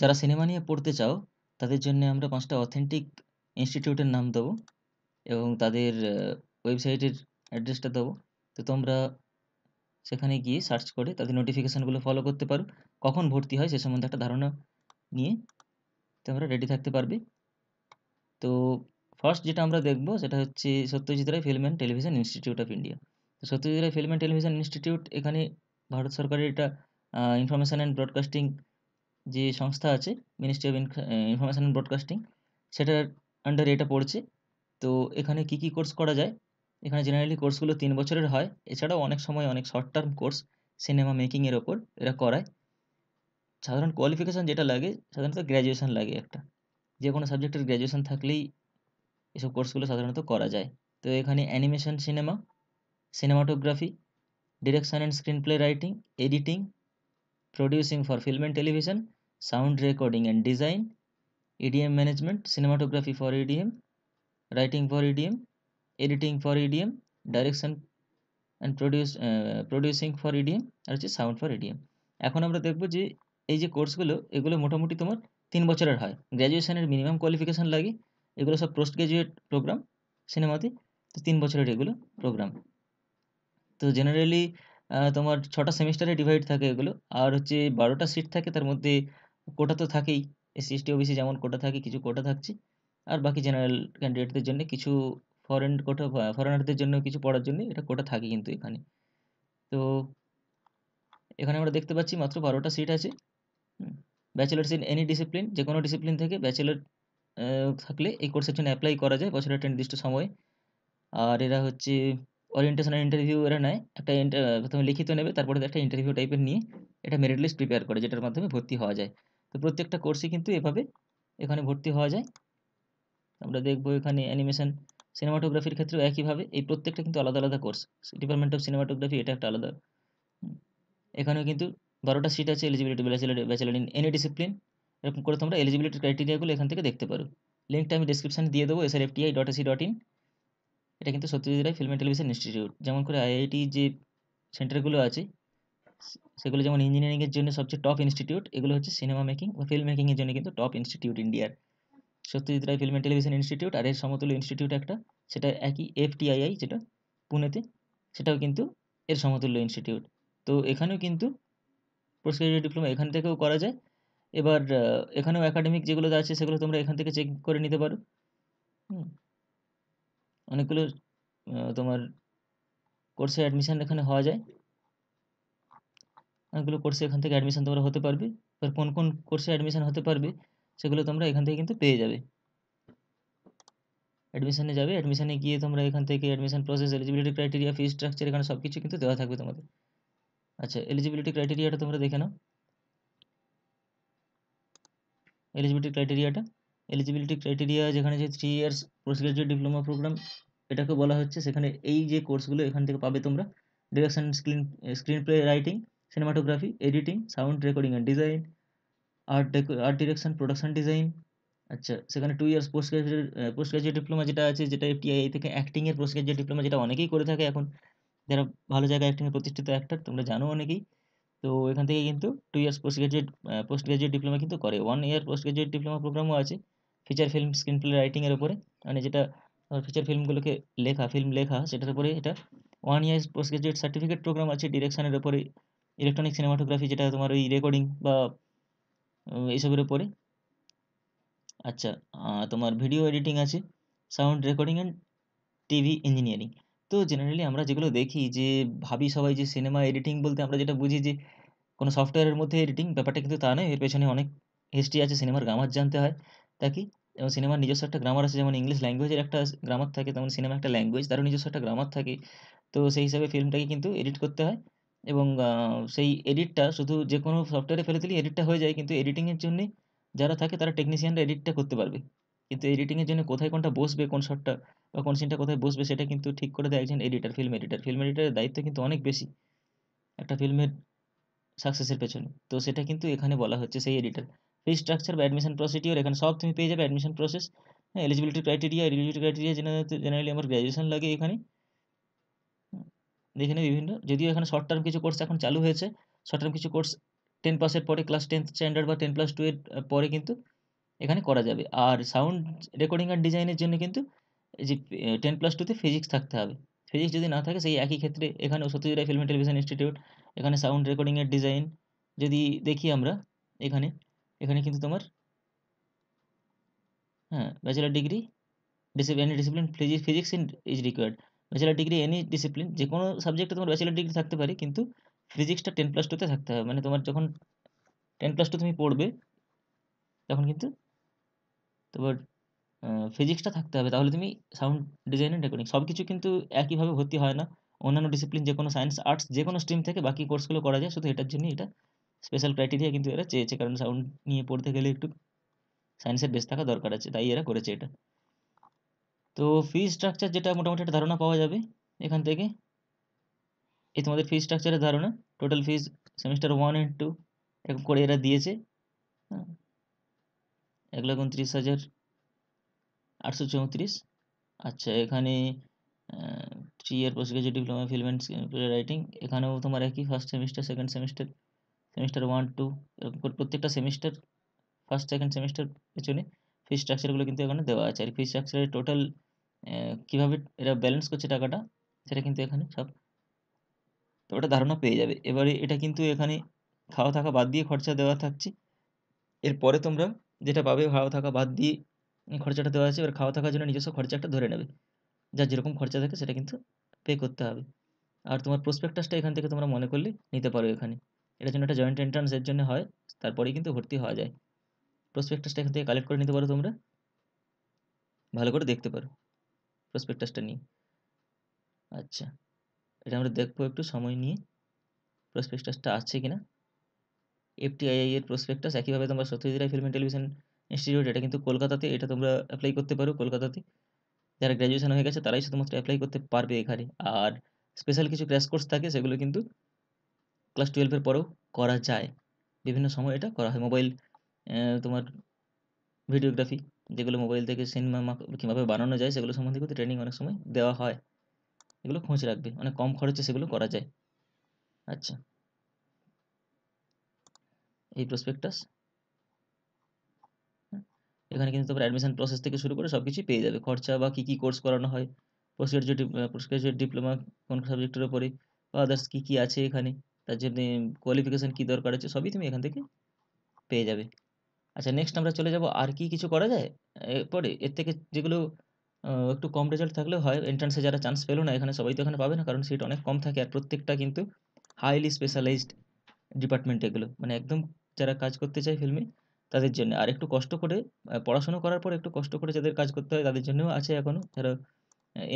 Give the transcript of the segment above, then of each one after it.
যারা সিনেমা নিয়ে পড়তে চাও তাদের জন্যে আমরা পাঁচটা অথেন্টিক ইনস্টিটিউটের নাম দেবো এবং তাদের ওয়েবসাইটের অ্যাড্রেসটা দেবো তো তোমরা সেখানে গিয়ে সার্চ করে তাদের নোটিফিকেশানগুলো ফলো করতে পারো কখন ভর্তি হয় সে সম্বন্ধে একটা ধারণা নিয়ে তোমরা রেডি থাকতে পারবে তো ফার্স্ট যেটা আমরা দেখবো সেটা হচ্ছে Satyajit Ray film and television institute of India তো Satyajit Ray film and television institute এখানে ভারত সরকারের এটা ইনফরমেশান অ্যান্ড ব্রডকাস্টিং যে সংস্থা আছে ministry of information and broadcasting সেটার আন্ডারে এটা পড়ছে তো এখানে কী কী কোর্স করা যায় এখানে জেনারেলি কোর্সগুলো তিন বছরের হয় এছাড়াও অনেক সময় অনেক শর্ট টার্ম কোর্স সিনেমা মেকিংয়ের ওপর এরা করায় সাধারণ কোয়ালিফিকেশান যেটা লাগে সাধারণত গ্র্যাজুয়েশান লাগে একটা যে কোনো সাবজেক্টের গ্র্যাজুয়েশান থাকলেই এসব কোর্সগুলো সাধারণত করা যায় তো এখানে animation cinema cinematography direction and screenplay writing editing producing for film and television sound recording and design, EDM management, cinematography for EDM, writing for EDM, editing for EDM, direction and produce producing for EDM আর হচ্ছে sound for EDM. এখন আমরা দেখব যে এই যে কোর্সগুলো এগুলো মোটামুটি তোমার তিন বছরের হয় গ্র্যাজুয়েশনের মিনিমাম কোয়ালিফিকেশান লাগে এগুলো সব পোস্ট গ্র্যাজুয়েট প্রোগ্রাম সিনেমাতে তো তিন বছরের এগুলো প্রোগ্রাম তো জেনারেলি তোমার ছটা সেমিস্টারে ডিভাইড থাকে এগুলো আর হচ্ছে বারোটা সিট থাকে তার মধ্যে কোটা তো থাকেই এসসি এসটি ওবিসি যেমন কোটা থাকে কিছু কোটা থাকছে আর বাকি জেনারেল ক্যান্ডিডেটদের জন্য কিছু ফরেন কোটা ফরেনারদের জন্য কিছু পড়ার জন্য এটা কোটা থাকে কিন্তু এখানে তো এখানে আমরা দেখতে পাচ্ছি মাত্র বারোটা সিট আছে ব্যাচেলার্স ইন এনি ডিসিপ্লিন যে কোনো ডিসিপ্লিন থেকে ব্যাচেলার থাকলে এই কোর্সের জন্য অ্যাপ্লাই করা যায় বছরের একটা নির্দিষ্ট সময়ে আর এরা হচ্ছে অরিয়েন্টেশনাল ইন্টারভিউ এরা নেয় একটা প্রথমে লিখিত নেবে তারপরে একটা ইন্টারভিউ টাইপের নিয়ে এটা মেরিট লিস্ট প্রিপেয়ার করে যেটার মাধ্যমে ভর্তি হওয়া যায় তো প্রত্যেকটা কোর্সই কিন্তু এভাবে এখানে ভর্তি হওয়া যায় আমরা দেখব এখানে অ্যানিমেশন সিনেমাটোগ্রাফির ক্ষেত্রেও একইভাবে এই প্রত্যেকটা কিন্তু আলাদা আলাদা কোর্স ডিপার্টমেন্ট অফ সিনেমাটোগ্রাফি এটা একটা আলাদা এখানেও কিন্তু বারোটা সিট আছে eligibility bachelor bachelor in any discipline এরকম করে তোমরা এলিজিবিলিটি ক্রাইটেরিয়াগুলো এখান থেকে দেখতে পারো লিঙ্কটা আমি ডিসক্রিপশানে দিয়ে দেবো FTI dot AC dot in এটা কিন্তু Satyajit Ray film and television institute যেমন করে আইআইটি যে সেন্টারগুলো আছে সেগুলো যেমন ইঞ্জিনিয়ারিংয়ের জন্য সবচেয়ে টপ ইনস্টিটিউট এগুলো হচ্ছে সিনেমা মেকিং বা ফিল্ম মেকিংয়ের জন্য কিন্তু টপ ইনস্টিটিউট ইন্ডিয়ার Satyajit Ray film television institute আর এর সমতুল্য ইনস্টিটিউট একটা সেটা একই এফটিআইআই যেটা পুনেতে সেটাও কিন্তু এর সমতুল্য ইনস্টিটিউট তো এখানেও কিন্তু পোস্ট গ্রাজুয়েট ডিপ্লোমা এখান থেকেও করা যায় এবার এখানেও একাডেমিক যেগুলো আছে সেগুলো তোমরা এখান থেকে চেক করে নিতে পারো অনেকগুলো তোমার কোর্সে অ্যাডমিশান এখানে হওয়া যায় অনেকগুলো কোর্সে এখান থেকে অ্যাডমিশন তোমরা হতে পারবে এবার কোন কোন কোর্সে অ্যাডমিশন হতে পারবে সেগুলো তোমরা এখান থেকে কিন্তু পেয়ে যাবে অ্যাডমিশানে যাবে অ্যাডমিশানে গিয়ে তোমরা এখান থেকে admission process eligibility criteria fee structure এখানে সব কিছু কিন্তু দেওয়া থাকবে তোমাদের আচ্ছা এলিজিবিলিটি ক্রাইটেরিয়াটা তোমরা দেখে নাও এলিজিবিলিটি ক্রাইটেরিয়াটা এলিজিবিলিটি ক্রাইটেরিয়া যেখানে যে three years post graduate diploma program এটাকে বলা হচ্ছে সেখানে এই যে কোর্সগুলো এখান থেকে পাবে তোমরা direction screen screenplay writing cinematography editing sound recording and design art art direction production design আচ্ছা সেখানে two years post graduate post graduate diploma যেটা আছে যেটা এফটিআই থেকে অ্যাক্টিংয়ের পোস্ট গ্রাজুয়েট ডিপ্লোমা যেটা অনেকেই করে থাকে এখন যারা ভালো জায়গায় অ্যাক্টিংয়ে প্রতিষ্ঠিত অ্যাক্টর তোমরা জানো অনেকেই তো এখান থেকে কিন্তু two years post graduate post graduate diploma কিন্তু করে one year post graduate diploma প্রোগ্রামও আছে ফিচার ফিল্ম স্ক্রিন প্লে রাইটিংয়ের উপরে মানে যেটা ফিচার ফিল্মগুলোকে লেখা ফিল্ম লেখা সেটার উপরে এটা one year post graduate certificate program আছে ডিরেকশনের উপরে ইলেকট্রনিক সিনেমাটোগ্রাফি যেটা তোমার ওই রেকর্ডিং বা এইসবের ওপরে আচ্ছা তোমার ভিডিও এডিটিং আছে sound recording and TV engineering তো জেনারেলি আমরা যেগুলো দেখি যে ভাবি সবাই যে সিনেমা এডিটিং বলতে আমরা যেটা বুঝি যে কোনো সফটওয়্যারের মধ্যে এডিটিং ব্যাপারটা কিন্তু তা নয় এর পেছনে অনেক হিস্ট্রি আছে সিনেমার গ্রামার জানতে হয় তা কি এবং সিনেমার নিজস্ব একটা গ্রামার আছে যেমন ইংলিশ ল্যাঙ্গুয়েজের একটা গ্রামার থাকে তেমন সিনেমা একটা ল্যাঙ্গুয়েজ তারও নিজস্ব একটা গ্রামার থাকে তো সেই হিসাবে ফিল্মটাকে কিন্তু এডিট করতে হয় এবং সেই এডিটটা শুধু যে কোনো সফটওয়্যারে ফেলে দিলেই এডিটটা হয়ে যায় কিন্তু এডিটিংয়ের জন্যে যারা থাকে তারা টেকনিশিয়ানরা এডিটটা করতে পারবে কিন্তু এডিটিংয়ের জন্য কোথায় কোনটা বসবে কোন শটটা বা কোন সিনটা কোথায় বসবে সেটা কিন্তু ঠিক করে দেয় একজন এডিটার ফিল্ম এডিটার ফিল্ম এডিটারের দায়িত্ব কিন্তু অনেক বেশি একটা ফিল্মের সাকসেসের পেছনে তো সেটা কিন্তু এখানে বলা হচ্ছে সেই এডিটার ফি স্ট্রাকচার বা অ্যাডমিশন প্রসিডিওর এখানে সব তুমি পেয়ে যাবে অ্যাডমিশন প্রসেস হ্যাঁ eligibility criteria eligibility criteria generally আমার গ্র্যাজুয়েশন লাগে এখানে এখানে বিভিন্ন যদিও এখানে শর্ট টার্ম কিছু কোর্স এখন চালু হয়েছে শর্ট টার্ম কিছু কোর্স টেন পাসের পরে ক্লাস টেন্থ স্ট্যান্ডার্ড বা টেন প্লাস টু এর পরে কিন্তু এখানে করা যাবে আর সাউন্ড রেকর্ডিং আর ডিজাইনের জন্য কিন্তু যে টেন প্লাস টুতে ফিজিক্স থাকতে হবে ফিজিক্স যদি না থাকে সেই একই ক্ষেত্রে এখানে সত্যজিৎ ফিল্ম টেলিভিশন ইনস্টিটিউট এখানে সাউন্ড রেকর্ডিংয়ের ডিজাইন যদি দেখি আমরা এখানে এখানে কিন্তু তোমার হ্যাঁ bachelor degree discipline discipline physics in is required bachelor degree any discipline যে কোনো সাবজেক্টে তোমার ব্যাচেলার ডিগ্রি থাকতে পারে কিন্তু ফিজিক্সটা টেন প্লাস টুতে থাকতে হবে মানে তোমার যখন টেন প্লাস টু তুমি পড়বে তখন কিন্তু তোমার ফিজিক্সটা থাকতে হবে তাহলে তুমি সাউন্ড ডিজাইন অ্যান্ড রেকর্ডিং সব কিছু কিন্তু একইভাবে ভর্তি হয় না অন্যান্য ডিসিপ্লিন যে কোনো সায়েন্স আর্টস যে কোনো স্ট্রিম থেকে বাকি কোর্সগুলো করা যায় শুধু এটার জন্যই এটা স্পেশাল ক্রাইটেরিয়া কিন্তু এরা চেয়েছে কারণ সাউন্ড নিয়ে পড়তে গেলে একটু সায়েন্সের বেশ থাকা দরকার আছে তাই এরা করেছে এটা তো ফি স্ট্রাকচার যেটা মোটামুটি একটা ধারণা পাওয়া যাবে এখান থেকে এই তোমাদের ফি স্ট্রাকচারের ধারণা total fees semester one and two এরকম করে এরা দিয়েছে হ্যাঁ। এক লাখ উনত্রিশ হাজার আটশো চৌত্রিশ আচ্ছা এখানে three year post graduate diploma film and writing এখানেও তোমার একই first semester second semester semester one two এরকম করে প্রত্যেকটা সেমিস্টার ফার্স্ট সেকেন্ড সেমিস্টার পেছনে ফি স্ট্রাকচারগুলো কিন্তু এখানে দেওয়া আছে আর ফি স্ট্রাকচারের টোটাল কীভাবে এরা ব্যালেন্স করছে টাকাটা সেটা কিন্তু এখানে সব তো ওটা ধারণা পেয়ে যাবে এবারে এটা কিন্তু এখানে খাওয়া থাকা বাদ দিয়ে খরচা দেওয়া থাকছে এরপরে তোমরা যেটা পাবে খাওয়া থাকা বাদ দিয়ে খরচাটা দেওয়া আছে এবার খাওয়া থাকার জন্য নিজস্ব খরচা একটা ধরে নেবে যার যেরকম খরচা থাকে সেটা কিন্তু পে করতে হবে আর তোমার প্রসপেক্টাসটা এখান থেকে তোমরা মনে করলে নিতে পারো এখানে এটার জন্য একটা জয়েন্ট এন্ট্রান্স এর জন্য হয় তারপরেই কিন্তু ভর্তি হওয়া যায় প্রসপেক্টাসটা এখান থেকে কালেক্ট করে নিতে পারো তোমরা ভালো করে দেখতে পারো প্রসপেক্টাসটা নিই আচ্ছা এটা আমরা দেখবো একটু সময় নিয়ে প্রসপেক্টাসটা আসছে কিনা এফটিআইআই এর প্রসপেক্টাস একইভাবে তোমরা Satyajit Ray film television institute এটা কিন্তু কলকাতাতে এটা তোমরা অ্যাপ্লাই করতে পারো কলকাতাতে যারা গ্র্যাজুয়েশন হয়ে গেছে তারাই শুধুমাত্র অ্যাপ্লাই করতে পারবে এখানে আর স্পেশাল কিছু ক্র্যাশ কোর্স থাকে সেগুলো কিন্তু ক্লাস টুয়েলভের পরেও করা যায় বিভিন্ন সময় এটা করা হয় মোবাইল তোমার ভিডিওগ্রাফি যেগুলো মোবাইল থেকে সিনেমা কীভাবে বানানো যায় সেগুলো সম্বন্ধে কিন্তু ট্রেনিং অনেক সময় দেওয়া হয় এগুলো খোঁজ রাখবে অনেক কম খরচে সেগুলো করা যায় আচ্ছা এই প্রসপেক্টাস এখানে কিন্তু তোমার অ্যাডমিশন প্রসেস থেকে শুরু করে সব কিছুই পেয়ে যাবে খরচা বা কী কী কোর্স করানো হয় post graduate post graduate diploma কোন সাবজেক্টের উপরে বা আদার্স কী কী আছে এখানে তার জন্য কোয়ালিফিকেশান কী দরকার আছে সবই তুমি এখান থেকে পেয়ে যাবে আচ্ছা নেক্সট আমরা চলে যাব আর কি কিছু করা যায় এরপরে এর থেকে যেগুলো একটু কম রেজাল্ট থাকলেও হয় এন্ট্রান্সে যারা চান্স পেলো না এখানে সবাই তো এখানে পাবে না কারণ সিট অনেক কম থাকে আর প্রত্যেকটা কিন্তু হাইলি স্পেশালাইজড ডিপার্টমেন্ট এগুলো মানে একদম যারা কাজ করতে চায় ফিল্মে তাদের জন্য আর একটু কষ্ট করে পড়াশুনো করার পর একটু কষ্ট করে যাদের কাজ করতে হয় তাদের জন্যও আছে এখনও যারা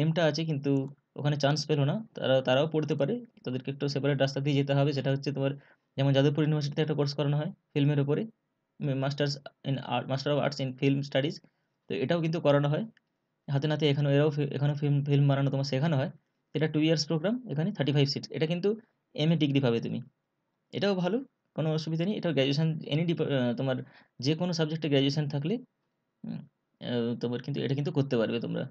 এমটা আছে কিন্তু ওখানে চান্স পেলো না তারা তারাও পড়তে পারে তাদেরকে একটু সেপারেট রাস্তা দিয়ে যেতে হবে সেটা হচ্ছে তোমার যেমন যাদবপুর ইউনিভার্সিটিতে একটা কোর্স করানো হয় ফিল্মের ওপরে masters in art master of arts in film studies তো এটাও কিন্তু করানো হয় হাতে নাতে এখানে এরাও এখানে ফিল্ম ফিল্ম বানানো তোমার শেখানো হয় এটা টু ইয়ার্স প্রোগ্রাম এখানে থার্টি ফাইভ সিটস এটা কিন্তু এম এ ডিগ্রি পাবে তুমি এটাও ভালো কোনো অসুবিধা নেই এটাও গ্র্যাজুয়েশান এনি তোমার যে কোনো সাবজেক্টে গ্র্যাজুয়েশান থাকলে তোমার কিন্তু এটা কিন্তু করতে পারবে তোমরা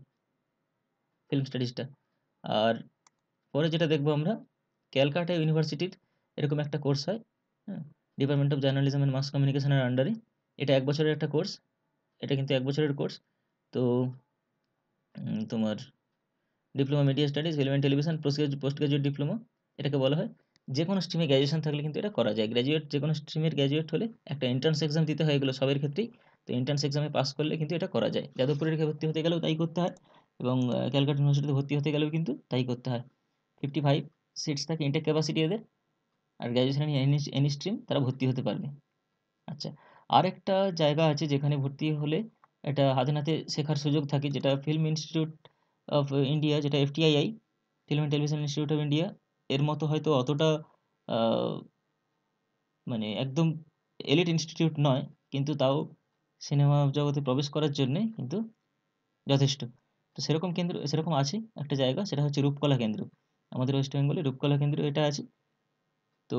ফিল্ম স্টাডিজটা আর পরে যেটা দেখবো আমরা ক্যালকাটা ইউনিভার্সিটির এরকম একটা কোর্স হয় হ্যাঁ department of journalism and mass কমিউনিকেশনের আন্ডারে এটা এক বছরের একটা কোর্স এটা কিন্তু এক বছরের কোর্স তো তোমার diploma media studies film and television post graduate diploma এটাকে বলা হয় যে কোনো স্ট্রিমে গ্র্যাজুয়েশন থাকলে কিন্তু এটা করা যায় গ্র্যাজুয়েট যে কোনো স্ট্রিমের গ্র্যাজুয়েট হলে একটা এন্ট্রান্স এক্সাম দিতে হয় এগুলো সবের ক্ষেত্রেই তো এন্ট্রান্স এক্সামে পাস করলে কিন্তু এটা করা যায় যাদবপুরের ভর্তি হতে গেলেও তাই করতে হয় এবং ক্যালকাটা ইউনিভার্সিটিতে ভর্তি হতে গেলেও কিন্তু তাই করতে হয় ফিফটি ফাইভ সিটস থাকে ইন্টেক ক্যাপাসিটি এদের আর গ্র্যাজুয়েশন এনি স্ট্রিম তারা ভর্তি হতে পারবে আচ্ছা আর একটা জায়গা আছে যেখানে ভর্তি হলে এটা হাতে নাতে শেখার সুযোগ থাকে যেটা ফিল্ম ইনস্টিটিউট অফ ইন্ডিয়া যেটা FTII film and television institute of India এর মতো হয়তো অতটা মানে একদম এলিট ইনস্টিটিউট নয় কিন্তু তাও সিনেমা জগতে প্রবেশ করার জন্যে কিন্তু যথেষ্ট তো সেরকম কেন্দ্র সেরকম আছে একটা জায়গা সেটা হচ্ছে রূপকলা কেন্দ্র আমাদের ওয়েস্ট বেঙ্গলে রূপকলা কেন্দ্র এটা আছে তো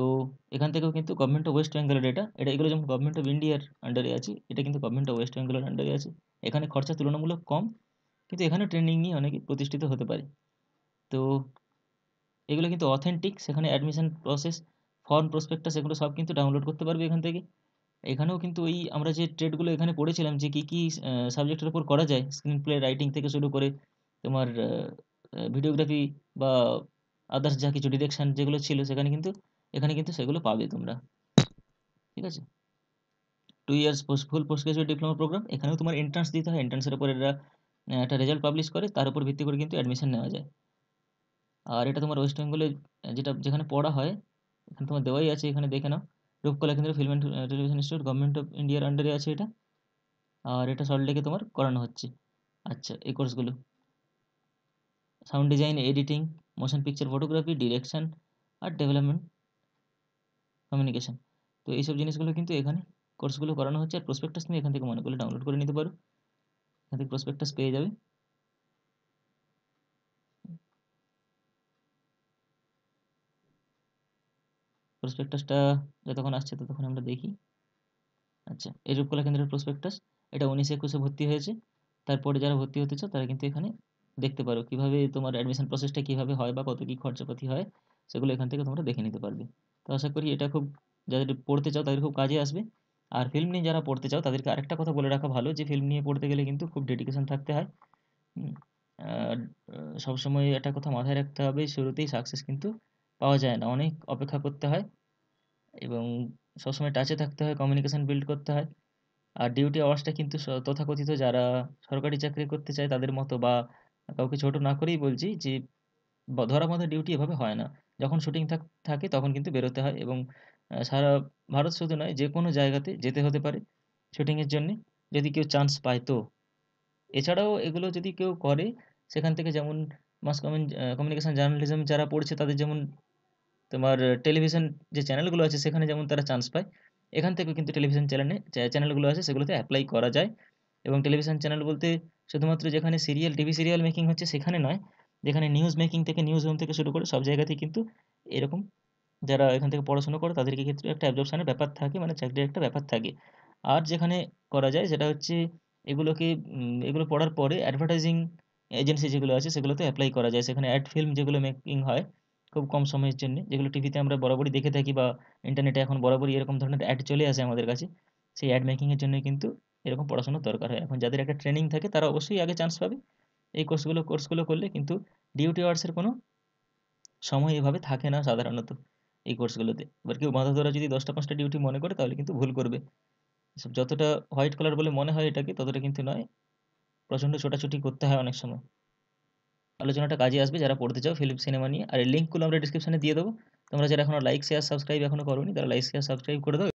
এখান থেকেও কিন্তু গভর্নমেন্ট অফ ওয়েস্ট বেঙ্গলের এটা এটা এগুলো যেমন গভর্নমেন্ট অফ ইন্ডিয়ার আন্ডারে আছে এটা কিন্তু গভর্নমেন্ট অফ ওয়েস্ট বেঙ্গলের আন্ডারে আছে এখানে খরচা তুলনামূলক কম কিন্তু এখানে ট্রেনিং নিয়ে অনেকে প্রতিষ্ঠিত হতে পারে তো এগুলো কিন্তু অথেন্টিক সেখানে অ্যাডমিশন প্রসেস ফর্ম প্রসপেক্টাস এগুলো সব কিন্তু ডাউনলোড করতে পারবে এখান থেকে এখানেও কিন্তু ওই আমরা যে ট্রেডগুলো এখানে পড়েছিলাম যে কী কী সাবজেক্টের উপর করা যায় স্ক্রিন প্লে রাইটিং থেকে শুরু করে তোমার ভিডিওগ্রাফি বা আদার্স যা কিছু ডিরেকশান যেগুলো ছিল সেখানে কিন্তু এখানে কিন্তু সেগুলো পাবে তোমরা ঠিক আছে two years full post graduate diploma program এখানেও তোমার এন্ট্রান্স দিতে হয় এন্ট্রান্সের উপর এরা একটা রেজাল্ট পাবলিশ করে তার উপর ভিত্তি করে কিন্তু অ্যাডমিশন নেওয়া যায় আর এটা তোমার ওয়েস্ট বেঙ্গলে যেটা যেখানে পড়া হয় এখানে তোমার দেওয়াই আছে এখানে দেখে নাও Rupkala Kendra film and television institute government of ইন্ডিয়ার আন্ডারে আছে এটা আর এটা সল্ট লেকে তোমার করানো হচ্ছে আচ্ছা এই কোর্সগুলো sound design editing motion picture photography direction আর ডেভেলপমেন্ট কমিউনিকেশান তো এইসব জিনিসগুলো কিন্তু এখানে কোর্সগুলো করানো হচ্ছে আর প্রসপেক্টাস তুমি এখান থেকে মনে করলে ডাউনলোড করে নিতে পারো এখান থেকে প্রসপেক্টাস পেয়ে যাবে প্রসপেক্টাসটা যতক্ষণ আসছে ততক্ষণ আমরা দেখি আচ্ছা এই রূপকলা কেন্দ্রের প্রসপেক্টাস এটা উনিশ একুশে ভর্তি হয়েছে তারপরে যারা ভর্তি হতে চাও তারা কিন্তু এখানে দেখতে পারো কিভাবে তোমার অ্যাডমিশন প্রসেসটা কিভাবে হয় বা কত কী খরচাপাতি হয় সেগুলো এখান থেকে তোমরা দেখে নিতে পারবে তো আশা করি এটা খুব যাদের পড়তে চাও তাদের খুব কাজে আসবে আর ফিল্ম নিয়ে যারা পড়তে চাও তাদেরকে আরেকটা কথা বলে রাখা ভালো যে ফিল্ম নিয়ে পড়তে গেলে কিন্তু খুব ডেডিকেশন থাকতে হয় সবসময় একটা কথা মাথায় রাখতে হবে শুরুতেই সাকসেস কিন্তু পাওয়া যায় না অনেক অপেক্ষা করতে হয় এবং সবসময় টাচে থাকতে হয় কমিউনিকেশান বিল্ড করতে হয় আর ডিউটি আওয়ার্সটা কিন্তু তথাকথিত যারা সরকারি চাকরি করতে চায় তাদের মতো বা কাউকে ছোট না করেই বলছি যে ধরা মতো ডিউটি এভাবে হয় না যখন শুটিং থাক থাকে তখন কিন্তু বেরোতে হয় এবং সারা ভারত শুধু নয় যে কোনো জায়গাতে যেতে হতে পারে শুটিংয়ের জন্যে যদি কেউ চান্স পায় তো এছাড়াও এগুলো যদি কেউ করে সেখান থেকে যেমন মাস কমিউনিকেশান জার্নালিজম যারা পড়ছে তাদের যেমন তোমার টেলিভিশন যে চ্যানেলগুলো আছে সেখানে যেমন তারা চান্স পায় এখান থেকেও কিন্তু টেলিভিশন চ্যানেলে চ্যানেলগুলো আছে সেগুলোতে অ্যাপ্লাই করা যায় এবং টেলিভিশন চ্যানেল বলতে শুধুমাত্র যেখানে সিরিয়াল টিভি সিরিয়াল মেকিং হচ্ছে সেখানে নয় যেখানে নিউজ মেকিং থেকে নিউজ রুম থেকে শুরু করে সব জায়গাতেই কিন্তু এরকম যারা এখান থেকে পড়াশুনো করে তাদেরকে ক্ষেত্রে একটা অ্যাবজর্পশানের ব্যাপার থাকে মানে চাকরির একটা ব্যাপার থাকে আর যেখানে করা যায় সেটা হচ্ছে এগুলোকে এগুলো পড়ার পরে অ্যাডভার্টাইজিং এজেন্সি যেগুলো আছে সেগুলোতে অ্যাপ্লাই করা যায় সেখানে অ্যাড ফিল্ম যেগুলো মেকিং হয় খুব কম সময়ের জন্য যেগুলো টিভিতে আমরা বরাবরই দেখে থাকি বা ইন্টারনেটে এখন বরাবরই এরকম ধরনের অ্যাড চলে আসে আমাদের কাছে সেই অ্যাড মেকিংয়ের জন্য কিন্তু এরকম পড়াশোনার দরকার হয় এখন যাদের একটা ট্রেনিং থাকে তারা অবশ্যই আগে চান্স পাবে এই কোর্সগুলো কোর্সগুলো করলে কিন্তু ডিউটি আওয়ার্সের কোনো সময় এভাবে থাকে না সাধারণত এই কোর্সগুলোতে এবার কেউ মাথা ধরা যদি দশটা পাঁচটা ডিউটি মনে করে তাহলে কিন্তু ভুল করবে সব যতটা হোয়াইট কালার বলে মনে হয় এটাকে ততটা কিন্তু নয় প্রচণ্ড ছোটাছুটি করতে হয় অনেক সময় আলোচনাটা কাজে আসবে যারা পড়তে চাও ফিল্ম সিনেমা নিয়ে আর এই লিঙ্কগুলো আমরা ডিসক্রিপশানে দিয়ে দেবো তোমরা যারা এখনো লাইক শেয়ার সাবস্ক্রাইব করো করোনি তারা লাইক শেয়ার সাবস্ক্রাইব করে দাও